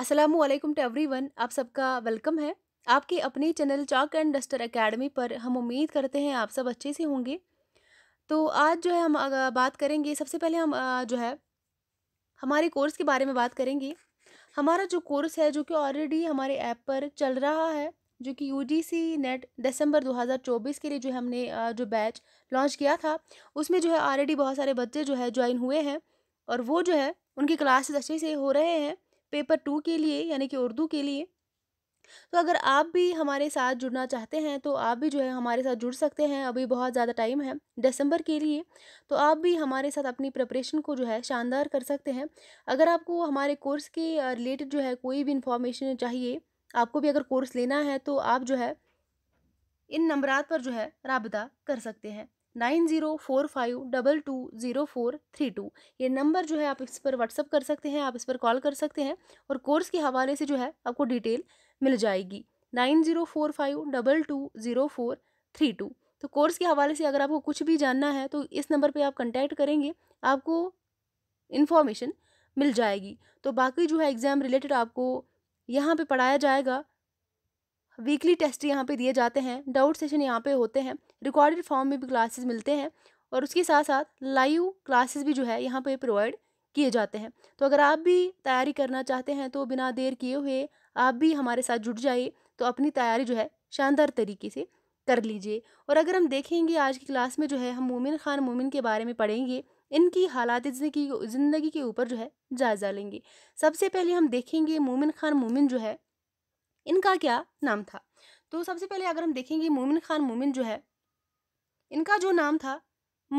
Aslam to every one आप सबका welcome है आपके अपने channel chalk and duster academy पर हम उम्मीद करते हैं आप सब अच्छे से होंगे तो आज जो है हम बात करेंगे सबसे पहले हम जो है हमारे कोर्स के बारे में बात करेंगे हमारा जो कोर्स है जो कि ऑलरेडी हमारे ऐप पर चल रहा है जो कि यू नेट दिसंबर 2024 के लिए जो हमने जो बैच लॉन्च किया था उसमें जो है ऑलरेडी बहुत सारे बच्चे जो है ज्वाइन हुए हैं और वो जो है उनकी क्लासेस अच्छे से हो रहे हैं पेपर टू के लिए यानी कि उर्दू के लिए तो अगर आप भी हमारे साथ जुड़ना चाहते हैं तो आप भी जो है हमारे साथ जुड़ सकते हैं अभी बहुत ज़्यादा टाइम है दिसंबर के लिए तो आप भी हमारे साथ अपनी प्रिपरेशन को जो है शानदार कर सकते हैं अगर आपको हमारे कोर्स के रिलेटेड जो है कोई भी इन्फॉर्मेशन चाहिए आपको भी अगर कोर्स लेना है तो आप जो है इन नंबरात पर जो है रबता कर सकते हैं nine zero four five double two zero four three two ये नंबर जो है आप इस पर व्हाट्सअप कर सकते हैं आप इस पर कॉल कर सकते हैं और कोर्स के हवाले से जो है आपको डिटेल मिल जाएगी nine zero four five double two zero four three two तो कोर्स के हवाले से अगर आपको कुछ भी जानना है तो इस नंबर पर आप कंटेक्ट करेंगे आपको इन्फॉर्मेशन मिल जाएगी तो बाकी जो है एग्ज़ाम रिलेटेड आपको यहाँ पर पढ़ाया जाएगा वीकली टेस्ट यहाँ पे दिए जाते हैं डाउट सेशन यहाँ पे होते हैं रिकॉर्डेड फॉर्म में भी क्लासेस मिलते हैं और उसके साथ साथ लाइव क्लासेस भी जो है यहाँ पे प्रोवाइड किए जाते हैं तो अगर आप भी तैयारी करना चाहते हैं तो बिना देर किए हुए आप भी हमारे साथ जुड़ जाइए तो अपनी तैयारी जो है शानदार तरीके से कर लीजिए और अगर हम देखेंगे आज की क्लास में जो है हम मोमिन खान मोमिन के बारे में पढ़ेंगे इनकी हालात ज़िंदगी के ऊपर जो है जायज़ा लेंगे सबसे पहले हम देखेंगे मोमिन खान मोमिन जो है इनका क्या नाम था तो सबसे पहले अगर हम देखेंगे मोमिन खान मोमिन जो है इनका जो नाम था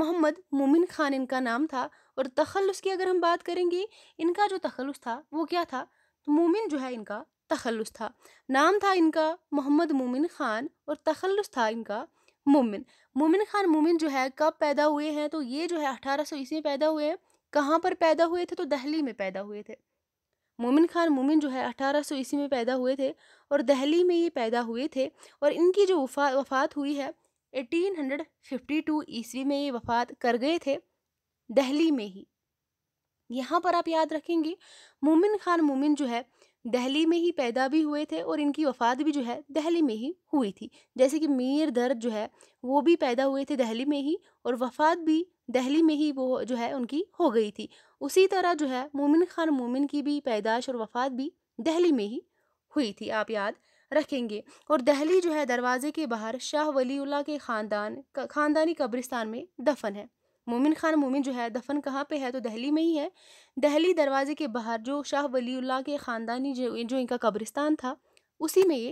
मोहम्मद मोमिन खान इनका नाम था और तखलस की अगर हम बात करेंगे इनका जो तखलस था वो क्या था तो मोमिन जो है इनका तखलस था नाम था इनका मोहम्मद मोमिन खान और तखलस था इनका मोमिन मोमिन खान मोमिन जो है कब पैदा हुए हैं तो ये जो है अठारह सौ ईस्वी में पैदा हुए हैं कहाँ पर पैदा हुए थे तो दहली में पैदा हुए थे मोमिन खान मोमिन जो है अठारह सौ ईस्वी में पैदा हुए थे और दहली में ये पैदा हुए थे और इनकी जो वफा वफात हुई है एटीन हंड्रेड फिफ्टी टू ईस्वी में ये वफात कर गए थे दहली में ही यहाँ पर आप याद रखेंगे मोमिन खान मोमिन जो है दहली में ही पैदा भी हुए थे और इनकी वफात भी जो है दहली में ही हुई थी जैसे कि मीर दर्द जो है वो भी पैदा हुए थे दहली में ही और वफात भी दहली में ही वो जो है उनकी हो गई थी उसी तरह जो है मोमिन खान मोमिन की भी पैदाश और वफात भी दहली में ही हुई थी आप याद रखेंगे और दहली जो है दरवाजे के बाहर शाह वलीउल्ला के ख़ानदान ख़ानदानी कब्रिस्तान में दफन है मोमिन खान मोमिन जो है दफन कहाँ पे है तो दहली में ही है दहली दरवाजे के बाहर जो शाह वलीउल्ला के ख़ानदानी जो जो इनका कब्रिस्तान था उसी में ये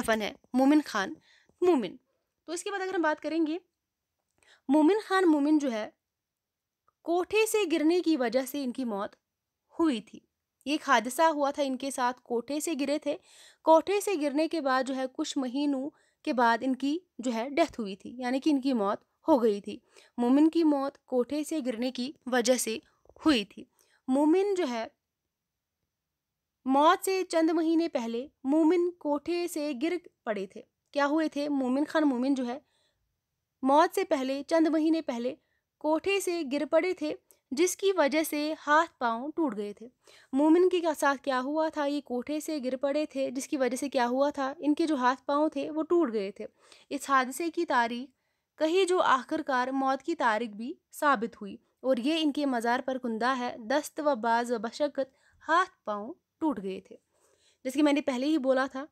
दफन है मोमिन खान मोमिन तो इसके बाद अगर हम बात करेंगे मोमिन खान मोमिन जो है कोठे से गिरने की वजह से इनकी मौत हुई थी एक हादसा हुआ था इनके साथ कोठे से गिरे थे कोठे से गिरने के बाद जो है कुछ महीनों के बाद इनकी जो है डेथ हुई थी यानी कि इनकी मौत हो गई थी मोमिन की मौत कोठे से गिरने की वजह से हुई थी मोमिन जो है मौत से चंद महीने पहले मोमिन कोठे से गिर पड़े थे क्या हुए थे मोमिन खान मोमिन जो है मौत से पहले चंद महीने पहले कोठे से गिर पड़े थे जिसकी वजह से हाथ पांव टूट गए थे मोमिन के साथ क्या हुआ था ये कोठे से गिर पड़े थे जिसकी वजह से क्या हुआ था इनके जो हाथ पांव थे वो टूट गए थे इस हादसे की तारीख कहीं जो आखिरकार मौत की तारीख भी साबित हुई और ये इनके मज़ार पर कुंदा है दस्त व बाज व बशक्क़त हाथ पाँव टूट गए थे जैसे मैंने पहले ही बोला था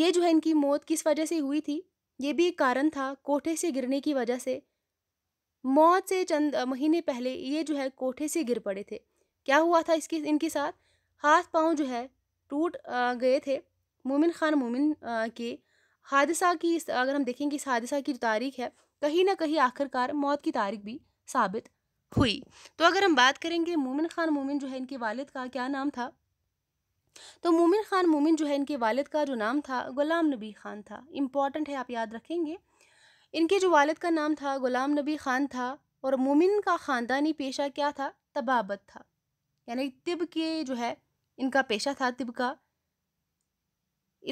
ये जो है इनकी मौत किस वजह से हुई थी ये भी एक कारण था कोठे से गिरने की वजह से मौत से चंद महीने पहले ये जो है कोठे से गिर पड़े थे क्या हुआ था इसके इनके साथ हाथ पाँव जो है टूट गए थे मोमिन खान मोमिन के हादसा की अगर हम देखेंगे इस हादसा की जो तारीख है कहीं ना कहीं आखिरकार मौत की तारीख भी साबित हुई तो अगर हम बात करेंगे मोमिन खान मोमिन जो है इनके वालिद का क्या नाम था तो मोमिन खान मोमिन जो है इनके वालिद का जो नाम था गुलाम नबी खान था इम्पॉर्टेंट है आप याद रखेंगे इनके जो वालद का नाम था ग़ुलाम नबी ख़ान था और मोमिन का ख़ानदानी पेशा क्या था तबाबत था यानी तिब के जो है इनका पेशा था तिब का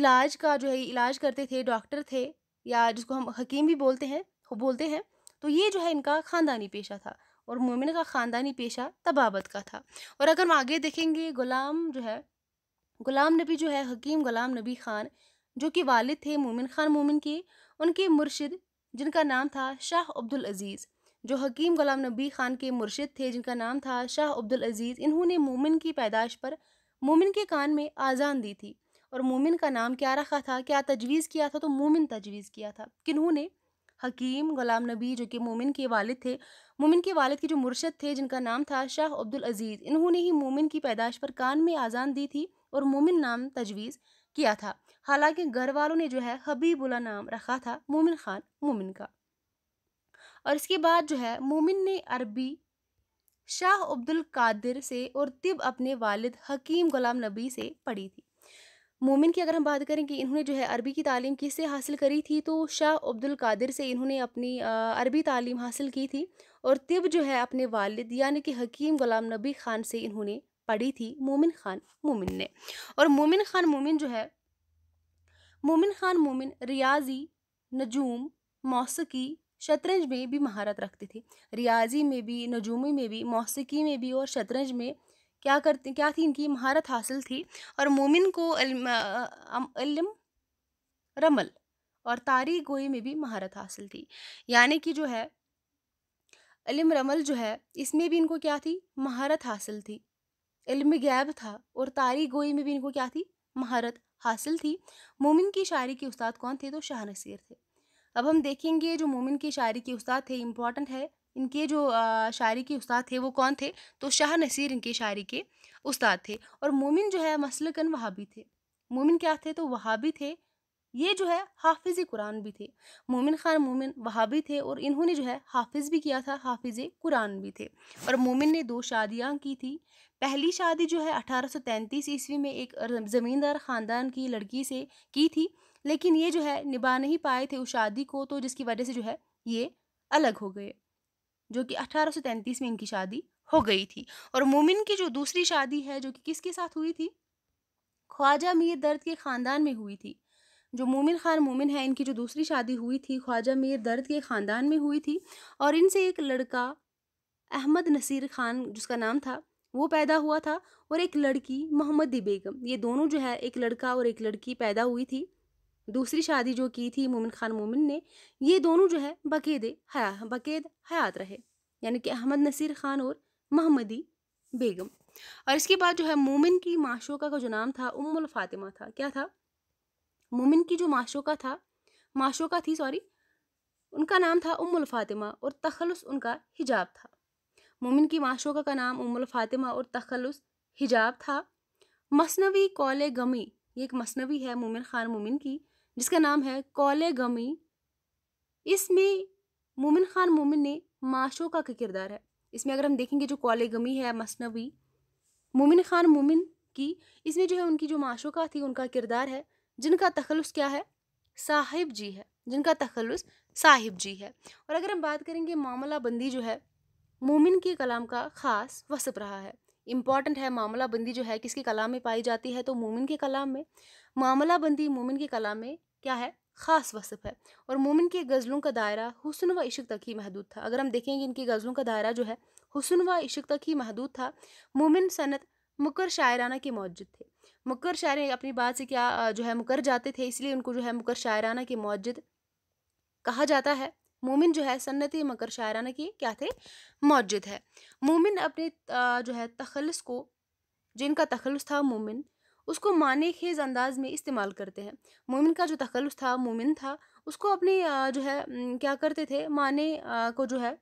इलाज का जो है इलाज करते थे डॉक्टर थे या जिसको हम हकीम भी बोलते हैं वो बोलते हैं तो ये जो है इनका ख़ानदानी पेशा था और मोमिन का ख़ानदानी पेशा तबाबत का था और अगर हम आगे देखेंगे ग़ुलाम जो है ग़ुलाम नबी जो है हकीम ग़ुलाम नबी ख़ान जो कि वालिद थे मोमिन ख़ान मोमिन के उनके मुर्शिद जिनका नाम था शाह अब्दुल अज़ीज़ जो हकीम गुलाम नबी ख़ान के मुर्शिद थे जिनका नाम था शाह अब्दुल अज़ीज़ इन्होंने मोमिन की पैदाश पर मोमिन के कान में आज़ान दी थी और मोमिन का नाम क्या रखा था क्या तजवीज़ किया था तो मोमिन तजवीज़ किया था किन्होंने हकीम गुलाम नबी जो कि मोमिन के वालिद थे मोमिन के वालिद के जो मुर्शद थे जिनका नाम था शाह अब्दुल अज़ीज़ इन्होंने ही मोमिन की पैदाश पर कान में आज़ान दी थी और मोमिन नाम तजवीज़ किया था हालांकि घर वालों ने जो है हबीबुल्ला नाम रखा था मोमिन खान मोमिन का और इसके बाद जो है मोमिन ने अरबी शाह अब्दुल कादिर से और तिब अपने वालिद हकीम गुलाम नबी से पढ़ी थी मोमिन की अगर हम बात करें कि इन्होंने जो है अरबी की तालीम किससे हासिल करी थी तो शाह अब्दुल कादिर से इन्होंने अपनी अरबी तालीम हासिल की थी और तिब जो है अपने वालिद यानी कि हकीम गुलाम नबी खान से इन्होंने पढ़ी थी मोमिन खान मोमिन ने और मोमिन खान मोमिन जो है मोमिन खान मोमिन रियाजी नजूम मौसकी शतरंज में भी महारत रखते थे रियाजी में भी नजूमी में भी मौसीकी में भी और शतरंज में क्या करते क्या थी इनकी महारत हासिल थी और मोमिन को इल्म रमल और तारी गोई में भी महारत हासिल थी यानी कि जो है इल्म रमल जो है इसमें भी इनको क्या थी महारत हासिल थी इल्म गैब था और तारी गोई में भी इनको क्या थी महारत हासिल थी मोमिन की शायरी के उस्ताद कौन थे तो शाह नसीर थे अब हम देखेंगे जो मोमिन की शायरी के उस्ताद थे इम्पॉर्टेंट है इनके जो शायरी के उस्ताद थे वो कौन थे तो शाह नसीर इनके शायरी के उस्ताद थे और मोमिन जो है मसलकन वहाबी थे मोमिन क्या थे तो वहाबी थे ये जो है हाफिज़ कुरान भी थे मोमिन खान मोमिन वहाँ भी थे और इन्होंने जो है हाफिज़ भी किया था हाफिज़ कुरान भी थे और मोमिन ने दो शादियाँ की थी पहली शादी जो है 1833 ईस्वी में एक ज़मींदार ख़ानदान की लड़की से की थी लेकिन ये जो है निभा नहीं पाए थे उस शादी को तो जिसकी वजह से जो है ये अलग हो गए जो कि 1833 में इनकी शादी हो गई थी और मोमिन की जो दूसरी शादी है जो कि किसके साथ हुई थी ख्वाजा मीर दर्द के ख़ानदान में हुई थी जो मोमिन ख़ान मोमिन है इनकी जो दूसरी शादी हुई थी ख्वाजा मीर दर्द के ख़ानदान में हुई थी और इनसे एक लड़का अहमद नसीर खान जिसका नाम था वो पैदा हुआ था और एक लड़की मोहम्मदी बेगम ये दोनों जो है एक लड़का और एक लड़की पैदा हुई थी दूसरी शादी जो की थी मोमिन खान मोमिन ने ये दोनों जो है बकेद हया बकेद हयात रहे यानी कि अहमद नसीर खान और मोहम्मदी बेगम और इसके बाद जो है मोमिन की माशोका का जो नाम था उम्मुल फातिमा था क्या था मोमिन की जो माशोका था माशोका थी सॉरी उनका नाम था उमुल फातिमा और तखलस उनका हिजाब था मोमिन की माशोका का नाम उमुल फातिमा और तखलस हिजाब था मसनवी कौल गमी ये एक मसनवी है मोमिन खान मोमिन की जिसका नाम है कौल गमी इसमें मोमिन खान मोमिन ने माशोका का किरदार है इसमें अगर हम देखेंगे जो कौल गमी है मसनवी मोमिन खान मोमिन की इसमें जो है उनकी जो माशोका थी उनका किरदार है जिनका तखलस क्या है साहिब जी है जिनका तखलस साहिब जी है और अगर हम बात करेंगे मामला बंदी जो है मोमिन के कलाम का ख़ास वसप रहा है इम्पॉर्टेंट है मामला बंदी जो है किसके कलाम में पाई जाती है तो मोमिन के कलाम में मामला बंदी मोमिन के कलाम में क्या है ख़ास वसफ़ है और मोमिन के गज़लों का दायरा हुसन व इश्क तक ही महदूद था अगर हम देखेंगे इनकी गज़लों का दायरा जो है हुसन व इश्क तक ही महदूद था मोमिन सनत मुकर शायराना के मौजूद थे मुकर शायर अपनी बात से क्या जो है मुकर जाते थे इसलिए उनको जो है मुकर शायराना के मौजद कहा जाता है मोमिन जो है सन्नती मकर शायराना की क्या थे मौजद है मोमिन अपने जो है तखलस को जिनका तखलस था मोमिन उसको माने खेज अंदाज में इस्तेमाल करते हैं मोमिन का जो तखलस था मोमिन था उसको अपने जो है क्या करते थे माने को जो है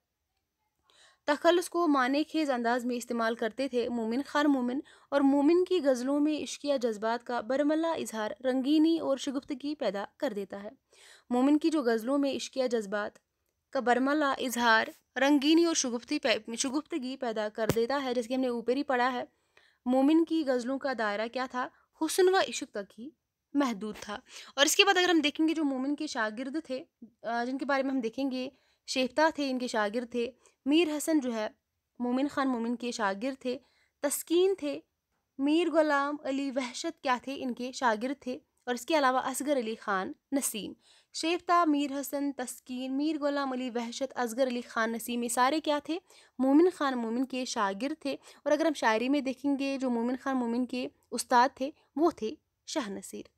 तखलस को माने खेज अंदाज में इस्तेमाल करते थे मोमिन खान मोमिन और मोमिन की गज़लों में इश्किया जज्बात का बरमला इजहार रंगीनी और शगुफ्तगी पैदा कर देता है मोमिन की जो गज़लों में इश्किया जज्बात का बरमला इजहार रंगीनी और शगुफ्ती शगुफ्तगी पैदा कर देता है जैसे हमने ऊपर ही पढ़ा है मोमिन की गज़लों का दायरा क्या था हुसन व इश्क तक ही महदूद था और इसके बाद अगर हम देखेंगे जो मोमिन के शागिर्द थे जिनके बारे में हम देखेंगे शेफ्ता थे इनके शागिर थे मीर हसन जो है मोमिन खान मोमिन के शागिर थे तस्कीन थे मीर गुलाम अली वहशत क्या थे इनके शागिर थे और इसके अलावा असगर अली खान नसीम शेफ्ता मीर हसन तस्कीन मीर गुलाम अली वहशत असगर अली खान नसीम ये सारे क्या थे मोमिन खान मोमिन के शागिर थे और अगर हम शायरी में देखेंगे जो मोमिन खान मोमिन के उस्ताद थे वो थे शाह नसीर